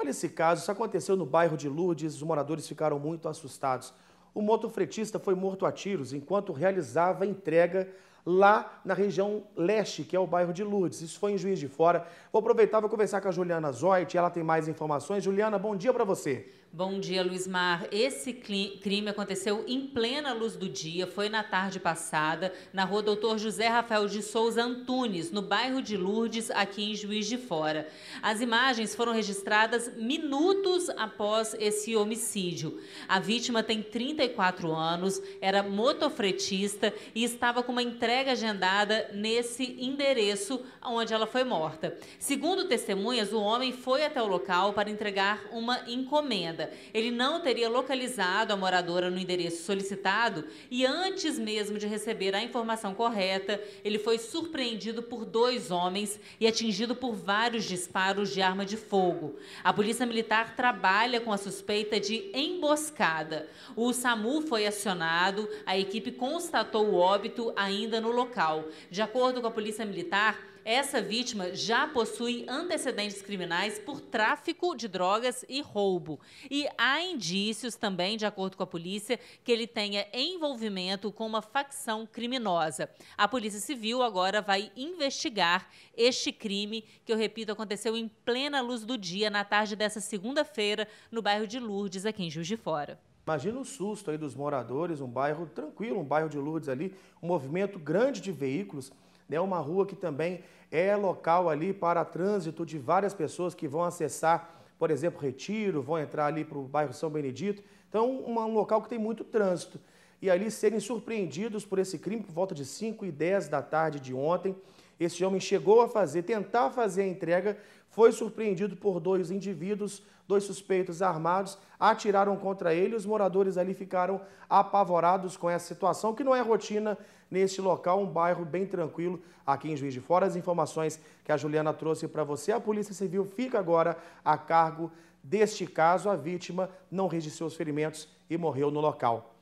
Olha esse caso, isso aconteceu no bairro de Lourdes, os moradores ficaram muito assustados. O motofretista foi morto a tiros enquanto realizava entrega lá na região leste, que é o bairro de Lourdes. Isso foi em Juiz de Fora. Vou aproveitar e conversar com a Juliana Zoit, ela tem mais informações. Juliana, bom dia para você. Bom dia, Luiz Mar. Esse crime aconteceu em plena luz do dia, foi na tarde passada, na rua Doutor José Rafael de Souza Antunes, no bairro de Lourdes, aqui em Juiz de Fora. As imagens foram registradas minutos após esse homicídio. A vítima tem 34 anos, era motofretista e estava com uma entrega entrega agendada nesse endereço onde ela foi morta. Segundo testemunhas, o homem foi até o local para entregar uma encomenda. Ele não teria localizado a moradora no endereço solicitado e antes mesmo de receber a informação correta, ele foi surpreendido por dois homens e atingido por vários disparos de arma de fogo. A polícia militar trabalha com a suspeita de emboscada. O SAMU foi acionado, a equipe constatou o óbito ainda no local. De acordo com a Polícia Militar, essa vítima já possui antecedentes criminais por tráfico de drogas e roubo. E há indícios também, de acordo com a polícia, que ele tenha envolvimento com uma facção criminosa. A Polícia Civil agora vai investigar este crime, que eu repito, aconteceu em plena luz do dia, na tarde dessa segunda-feira, no bairro de Lourdes, aqui em Juiz de Fora. Imagina o susto aí dos moradores, um bairro tranquilo, um bairro de Lourdes ali, um movimento grande de veículos, né? uma rua que também é local ali para trânsito de várias pessoas que vão acessar, por exemplo, Retiro, vão entrar ali para o bairro São Benedito. Então, um local que tem muito trânsito. E ali serem surpreendidos por esse crime por volta de 5 e 10 da tarde de ontem. Esse homem chegou a fazer, tentar fazer a entrega, foi surpreendido por dois indivíduos, dois suspeitos armados, atiraram contra ele. Os moradores ali ficaram apavorados com essa situação, que não é rotina neste local, um bairro bem tranquilo aqui em Juiz de Fora. As informações que a Juliana trouxe para você, a Polícia Civil fica agora a cargo deste caso. A vítima não registrou os ferimentos e morreu no local.